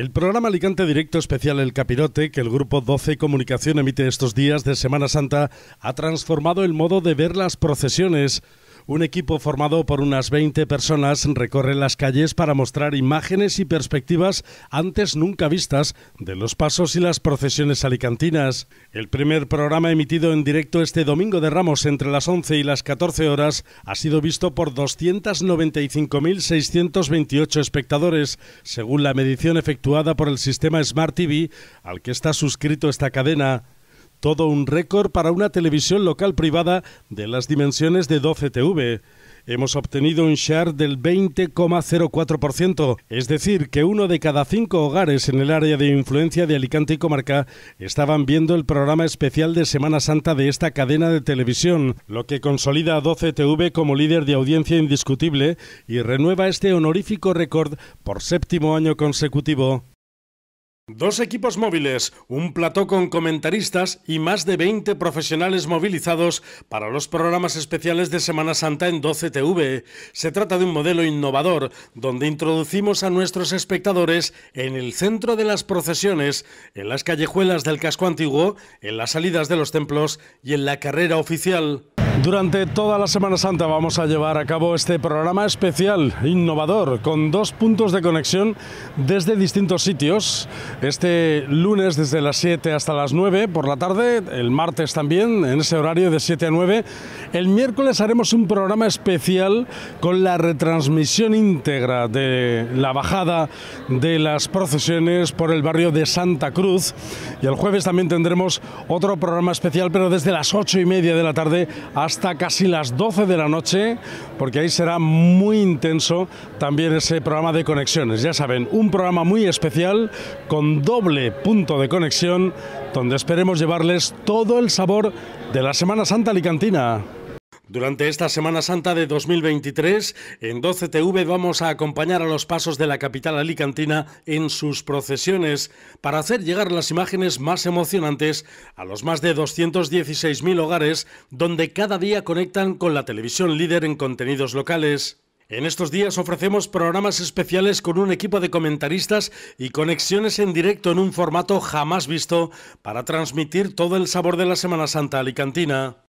El programa Alicante Directo Especial El Capirote, que el grupo 12 Comunicación emite estos días de Semana Santa, ha transformado el modo de ver las procesiones. Un equipo formado por unas 20 personas recorre las calles para mostrar imágenes y perspectivas antes nunca vistas de los pasos y las procesiones alicantinas. El primer programa emitido en directo este domingo de Ramos entre las 11 y las 14 horas ha sido visto por 295.628 espectadores, según la medición efectuada por el sistema Smart TV al que está suscrito esta cadena todo un récord para una televisión local privada de las dimensiones de 12 TV. Hemos obtenido un share del 20,04%, es decir, que uno de cada cinco hogares en el área de influencia de Alicante y Comarca estaban viendo el programa especial de Semana Santa de esta cadena de televisión, lo que consolida a 12TV como líder de audiencia indiscutible y renueva este honorífico récord por séptimo año consecutivo. Dos equipos móviles, un plató con comentaristas y más de 20 profesionales movilizados para los programas especiales de Semana Santa en 12TV. Se trata de un modelo innovador donde introducimos a nuestros espectadores en el centro de las procesiones, en las callejuelas del casco antiguo, en las salidas de los templos y en la carrera oficial. Durante toda la Semana Santa vamos a llevar a cabo este programa especial, innovador, con dos puntos de conexión desde distintos sitios. Este lunes desde las 7 hasta las 9 por la tarde, el martes también en ese horario de 7 a 9. El miércoles haremos un programa especial con la retransmisión íntegra de la bajada de las procesiones por el barrio de Santa Cruz. Y el jueves también tendremos otro programa especial, pero desde las 8 y media de la tarde hasta casi las 12 de la noche, porque ahí será muy intenso también ese programa de conexiones. Ya saben, un programa muy especial con doble punto de conexión, donde esperemos llevarles todo el sabor de la Semana Santa Alicantina. Durante esta Semana Santa de 2023, en 12TV vamos a acompañar a los pasos de la capital alicantina en sus procesiones para hacer llegar las imágenes más emocionantes a los más de 216.000 hogares donde cada día conectan con la televisión líder en contenidos locales. En estos días ofrecemos programas especiales con un equipo de comentaristas y conexiones en directo en un formato jamás visto para transmitir todo el sabor de la Semana Santa alicantina.